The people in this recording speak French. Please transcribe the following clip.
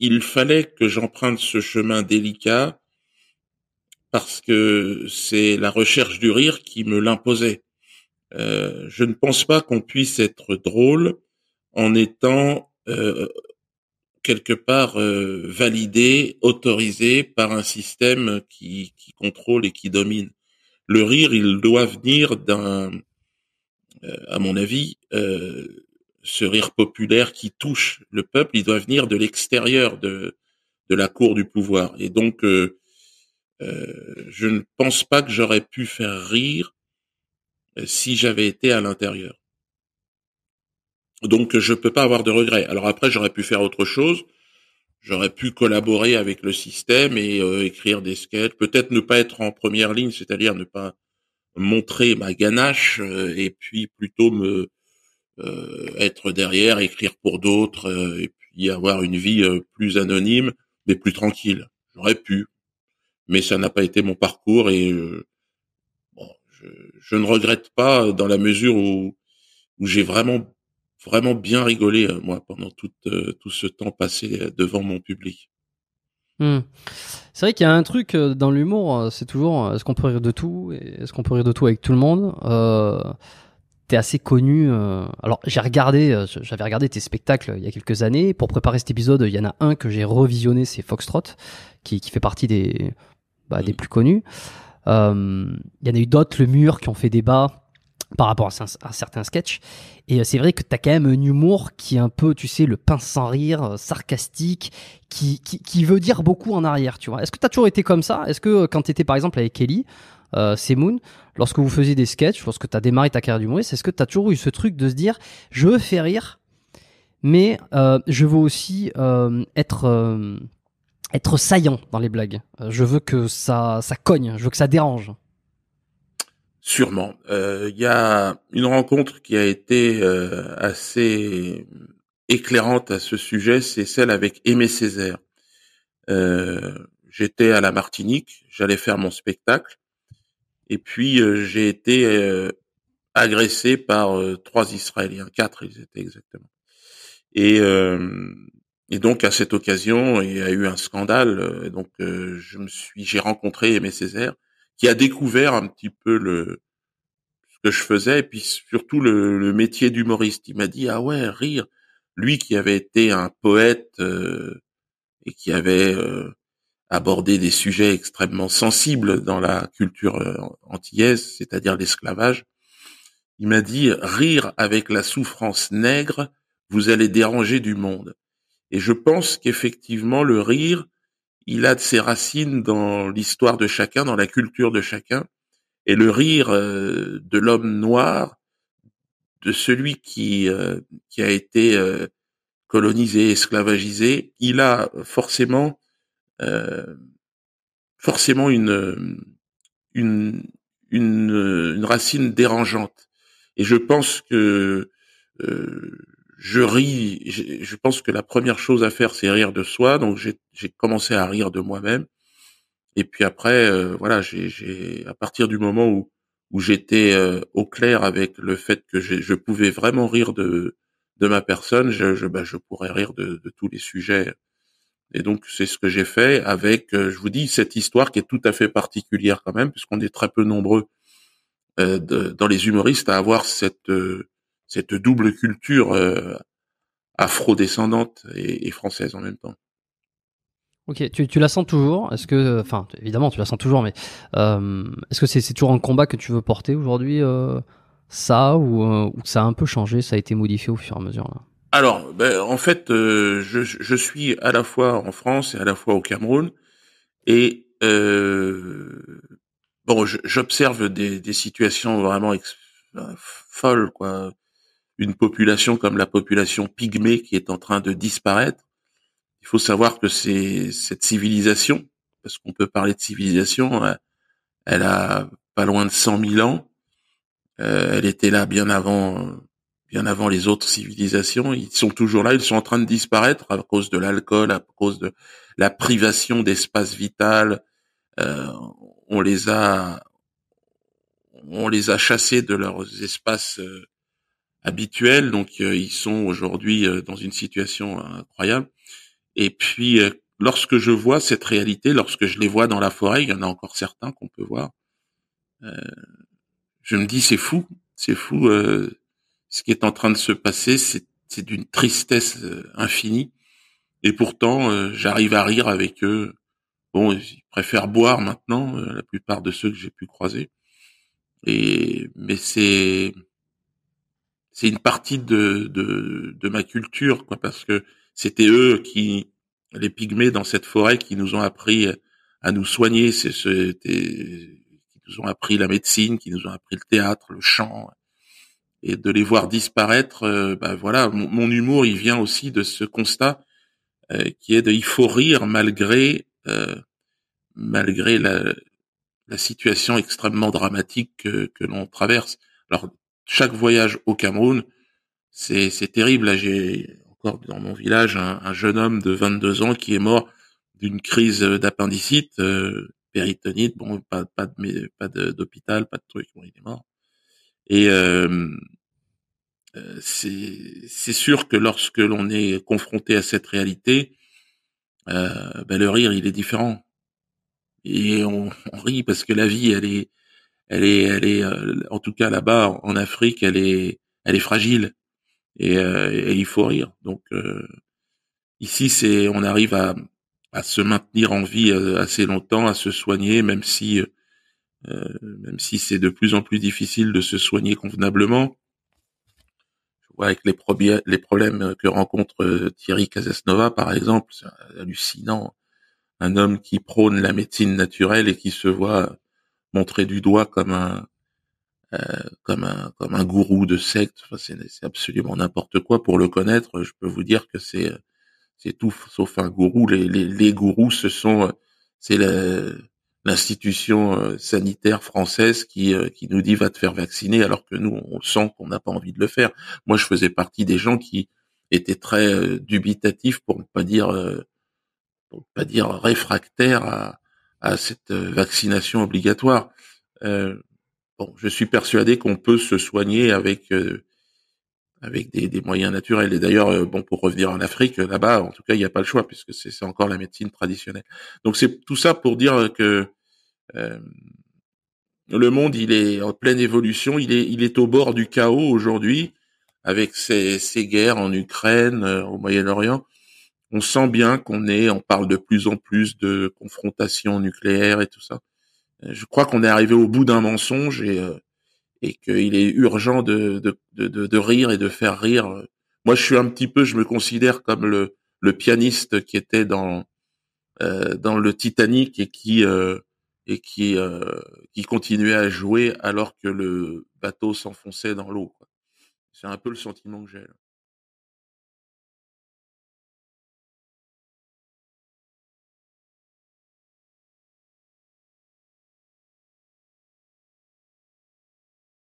il fallait que j'emprunte ce chemin délicat parce que c'est la recherche du rire qui me l'imposait. Euh, je ne pense pas qu'on puisse être drôle en étant euh, quelque part euh, validé, autorisé par un système qui, qui, contrôle et qui domine. Le rire, il doit venir d'un, à mon avis, ce rire populaire qui touche le peuple, il doit venir de l'extérieur de, de la cour du pouvoir. Et donc, euh, euh, je ne pense pas que j'aurais pu faire rire euh, si j'avais été à l'intérieur. Donc, je ne peux pas avoir de regrets. Alors après, j'aurais pu faire autre chose. J'aurais pu collaborer avec le système et écrire des sketchs. Peut-être ne pas être en première ligne, c'est-à-dire ne pas montrer ma ganache et puis plutôt me euh, être derrière, écrire pour d'autres, euh, et puis avoir une vie euh, plus anonyme, mais plus tranquille. J'aurais pu, mais ça n'a pas été mon parcours et bon, je, je, ne regrette pas dans la mesure où, où j'ai vraiment vraiment bien rigolé moi pendant tout, tout ce temps passé devant mon public. Hmm. C'est vrai qu'il y a un truc dans l'humour, c'est toujours est-ce qu'on peut rire de tout et est-ce qu'on peut rire de tout avec tout le monde. Euh, t'es assez connu. Euh, alors j'ai regardé, euh, j'avais regardé tes spectacles euh, il y a quelques années. Pour préparer cet épisode, il y en a un que j'ai revisionné, c'est Foxtrot, qui, fait partie des, bah, des mm. plus connus. Il y en a eu d'autres, Le Mur, qui ont fait débat par rapport à, certains sketchs. Et c'est vrai que t'as quand même un humour qui est un peu, tu sais, le pince sans rire, sarcastique, qui, qui, qui veut dire beaucoup en arrière, tu vois. Est-ce que t'as toujours été comme ça Est-ce que quand t'étais par exemple avec Ellie, euh, Moon, lorsque vous faisiez des sketchs, lorsque tu as démarré ta carrière d'humoriste, est-ce que tu as toujours eu ce truc de se dire je veux faire rire, mais euh, je veux aussi euh, être euh, être saillant dans les blagues. Je veux que ça ça cogne, je veux que ça dérange. Sûrement. Il y a une rencontre qui a été assez éclairante à ce sujet, c'est celle avec Aimé Césaire. j'étais à la Martinique, j'allais faire mon spectacle et puis euh, j'ai été euh, agressé par euh, trois Israéliens, quatre ils étaient exactement. Et, et donc à cette occasion, il y a eu un scandale. Et donc je me suis, j'ai rencontré Aimé Césaire, qui a découvert un petit peu le ce que je faisais, et puis surtout le, métier d'humoriste. Il m'a dit ah ouais rire. Lui qui avait été un poète et qui avait aborder des sujets extrêmement sensibles dans la culture euh, antillaise, c'est-à-dire l'esclavage. Il m'a dit rire avec la souffrance nègre, vous allez déranger du monde. Et je pense qu'effectivement le rire, il a de ses racines dans l'histoire de chacun, dans la culture de chacun. Et le rire euh, de l'homme noir, de celui qui, euh, qui a été colonisé, esclavagisé, il a forcément euh, forcément une, une, racine dérangeante. Et je pense que euh, je ris, je, pense que la première chose à faire, c'est rire de soi. Donc j'ai commencé à rire de moi-même. Et puis après, euh, voilà, j'ai à partir du moment où, où j'étais au clair avec le fait que je pouvais vraiment rire de, de ma personne, je, je, bah, pourrais rire de tous les sujets et donc c'est ce que j'ai fait avec, euh, je vous dis, cette histoire qui est tout à fait particulière quand même, puisqu'on est très peu nombreux euh, dans les humoristes à avoir cette euh, cette double culture afro-descendante et, française en même temps. Ok, tu, tu la sens toujours Est-ce que, enfin, évidemment, tu la sens toujours, mais est-ce que c'est toujours un combat que tu veux porter aujourd'hui, ça, ou, ou ça a un peu changé, ça a été modifié au fur et à mesure là alors, ben, en fait, euh, je, je, suis à la fois en France et à la fois au Cameroun. Et euh, bon, j'observe des, des, situations vraiment folles, quoi. Une population comme la population pygmée qui est en train de disparaître. Il faut savoir que c'est cette civilisation, parce qu'on peut parler de civilisation, euh, elle a pas loin de 100 000 ans. elle était là bien avant bien avant les autres civilisations. Ils sont toujours là, ils sont en train de disparaître à cause de l'alcool, à cause de la privation d'espace vital. Euh, on les a, on les a chassés de leurs espaces euh, habituels, donc euh, ils sont aujourd'hui euh, dans une situation incroyable. Et puis, lorsque je vois cette réalité, lorsque je les vois dans la forêt, il y en a encore certains qu'on peut voir. je me dis, c'est fou, c'est fou ce qui est en train de se passer, c'est d'une tristesse euh, infinie. Et pourtant, euh, j'arrive à rire avec eux. Bon, ils préfèrent boire maintenant, euh, la plupart de ceux que j'ai pu croiser. Et mais c'est c'est une partie de, de, de ma culture, quoi, parce que c'était eux qui les pygmées dans cette forêt qui nous ont appris à nous soigner, c'est qui nous ont appris la médecine, qui nous ont appris le théâtre, le chant, et de les voir disparaître, euh, bah voilà, mon, humour, il vient aussi de ce constat euh, qui est de il faut rire malgré euh, malgré la, la, situation extrêmement dramatique que, que l'on traverse. Alors chaque voyage au Cameroun, c'est c'est terrible. Là, j'ai encore dans mon village un, un, jeune homme de 22 ans qui est mort d'une crise d'appendicite, euh, péritonite. Bon, pas pas de pas d'hôpital, pas de truc. Bon, il est mort. Et c'est sûr que lorsque l'on est confronté à cette réalité, ben le rire, il est différent. Et on, rit parce que la vie, elle est, elle est, elle est, en tout cas là-bas en Afrique, elle est, elle est fragile. Et, il faut rire. Donc ici, c'est, on arrive à, à se maintenir en vie assez longtemps, à se soigner, même si euh, même si c'est de plus en plus difficile de se soigner convenablement. Je vois avec les, les problèmes que rencontre euh, Thierry Casasnova, par exemple, c'est hallucinant. Un homme qui prône la médecine naturelle et qui se voit montrer du doigt comme un, euh, comme un comme un gourou de secte. Enfin, c'est, absolument n'importe quoi. Pour le connaître, je peux vous dire que c'est c'est tout sauf un gourou. Les les, les gourous, ce sont c'est le l'institution euh, sanitaire française qui, euh, qui nous dit va te faire vacciner alors que nous on sent qu'on n'a pas envie de le faire. Moi je faisais partie des gens qui étaient très euh, dubitatifs pour ne pas dire pour pas dire réfractaires à, à cette vaccination obligatoire. Euh, bon, je suis persuadé qu'on peut se soigner avec avec des, des, moyens naturels. Et d'ailleurs, euh, bon, pour revenir en Afrique, euh, là-bas, en tout cas, il n'y a pas le choix puisque c'est encore la médecine traditionnelle. Donc c'est tout ça pour dire que euh, le monde, il est en pleine évolution, il est, il est au bord du chaos aujourd'hui avec ces, guerres en Ukraine, euh, au Moyen-Orient. On sent bien qu'on est, on parle de plus en plus de confrontations nucléaires et tout ça. Je crois qu'on est arrivé au bout d'un mensonge et et qu'il est urgent de, de, de, rire et de faire rire. Moi, je suis un petit peu, je me considère comme le, le pianiste qui était dans euh, dans le Titanic et qui euh, et qui euh, qui continuait à jouer alors que le bateau s'enfonçait dans l'eau. C'est un peu le sentiment que j'ai.